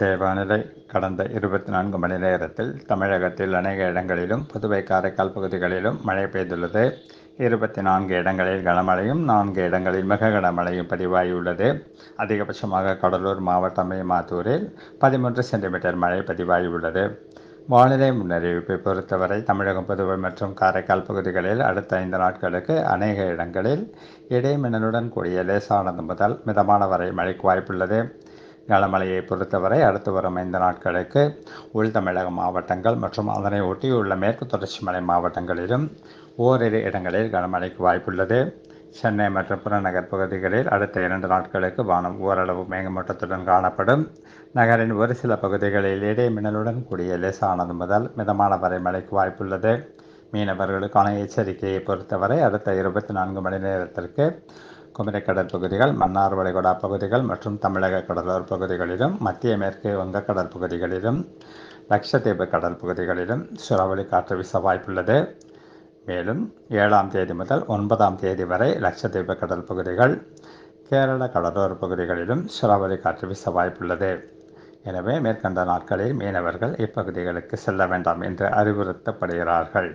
இன்றைய வானிலை கடந்த இருபத்தி நான்கு மணி நேரத்தில் தமிழகத்தில் அநேக இடங்களிலும் புதுவை காரைக்கால் பகுதிகளிலும் மழை பெய்துள்ளது இருபத்தி நான்கு இடங்களில் கனமழையும் நான்கு இடங்களில் மிக கனமழையும் பதிவாகியுள்ளது அதிகபட்சமாக கடலூர் மாவட்டம் மேமாத்தூரில் பதிமூன்று சென்டிமீட்டர் மழை பதிவாகியுள்ளது வானிலை முன்னறிவிப்பை பொறுத்தவரை தமிழகம் புதுவை மற்றும் காரைக்கால் பகுதிகளில் அடுத்த ஐந்து நாட்களுக்கு அநேக இடங்களில் இடைமின்னலுடன் கூடிய லேசானது முதல் மிதமான வரை மழைக்கு வாய்ப்புள்ளது கனமழையை பொறுத்தவரை அடுத்து வரும் ஐந்து நாட்களுக்கு உள் தமிழக மாவட்டங்கள் மற்றும் அதனை ஒட்டியுள்ள மேற்கு தொடர்ச்சி மலை மாவட்டங்களிலும் ஓரிரு இடங்களில் கனமழைக்கு வாய்ப்புள்ளது சென்னை மற்றும் புறநகர் பகுதிகளில் அடுத்த இரண்டு நாட்களுக்கு வானம் ஓரளவு மேகமூட்டத்துடன் காணப்படும் நகரின் ஒரு சில பகுதிகளில் மின்னலுடன் கூடிய லேசானது முதல் மிதமான வரை மழைக்கு வாய்ப்புள்ளது மீனவர்களுக்கான எச்சரிக்கையை பொறுத்தவரை அடுத்த இருபத்தி நான்கு மணி நேரத்திற்கு குமரி பகுதிகள் மன்னார் வளைகுடா பகுதிகள் மற்றும் தமிழக கடலோர பகுதிகளிலும் மத்திய மேற்கு வங்க கடற்பகுதிகளிலும் லட்சத்தீவு கடற்பகுதிகளிலும் சுறாவளி காற்று வீச வாய்ப்புள்ளது மேலும் ஏழாம் தேதி முதல் ஒன்பதாம் தேதி வரை லட்சத்தீவு கடல் பகுதிகள் கேரள கடலோர பகுதிகளிலும் சுறாவளி காற்று வீச வாய்ப்புள்ளது எனவே மேற்கண்ட நாட்களில் மீனவர்கள் இப்பகுதிகளுக்கு செல்ல வேண்டாம் என்று அறிவுறுத்தப்படுகிறார்கள்